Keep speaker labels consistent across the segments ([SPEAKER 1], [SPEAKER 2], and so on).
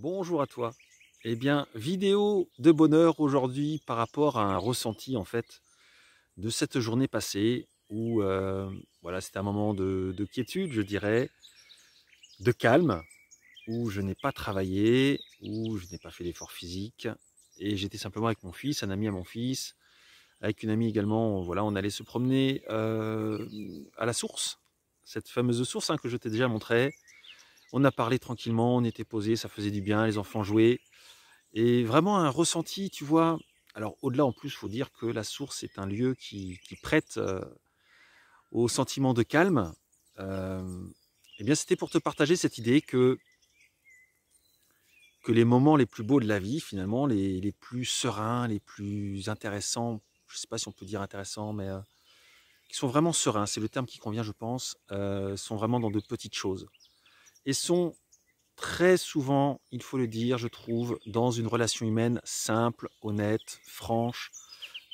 [SPEAKER 1] Bonjour à toi. Eh bien, vidéo de bonheur aujourd'hui par rapport à un ressenti en fait de cette journée passée où euh, voilà, c'était un moment de, quiétude, je dirais, de calme, où je n'ai pas travaillé, où je n'ai pas fait d'effort physique et j'étais simplement avec mon fils, un ami à mon fils, avec une amie également. Voilà, on allait se promener euh, à la source, cette fameuse source hein, que je t'ai déjà montrée on a parlé tranquillement, on était posé, ça faisait du bien, les enfants jouaient. Et vraiment un ressenti, tu vois. Alors au-delà, en plus, il faut dire que la source est un lieu qui, prête euh, au sentiment de calme. Euh, eh bien, c'était pour te partager cette idée que, que les moments les plus beaux de la vie, finalement, les, plus sereins, les plus intéressants, je ne sais pas si on peut dire intéressants, mais euh, qui sont vraiment sereins, c'est le terme qui convient, je pense, sont vraiment dans de petites choses et sont très souvent, il faut le dire, je trouve, dans une relation humaine simple, honnête, franche,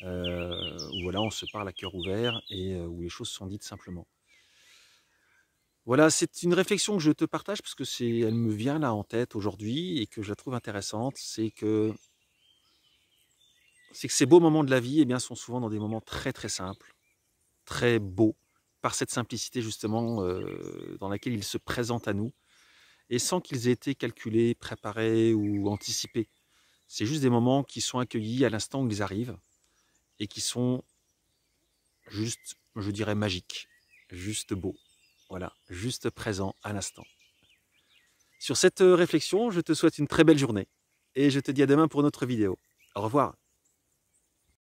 [SPEAKER 1] euh, où voilà, on se parle à cœur ouvert et euh, où les choses sont dites simplement. Voilà, c'est une réflexion que je te partage parce que c'est, elle me vient là en tête aujourd'hui et que je la trouve intéressante, c'est que c'est que ces beaux moments de la vie, eh bien, sont souvent dans des moments très très simples, très beaux, par cette simplicité justement euh, dans laquelle ils se présentent à nous, et sans qu'ils aient été calculés, préparés ou anticipés. C'est juste des moments qui sont accueillis à l'instant où ils arrivent, et qui sont juste, je dirais, magiques, juste beaux, voilà, juste présents à l'instant. Sur cette euh, réflexion, je te souhaite une très belle journée, et je te dis à demain pour notre vidéo. Au revoir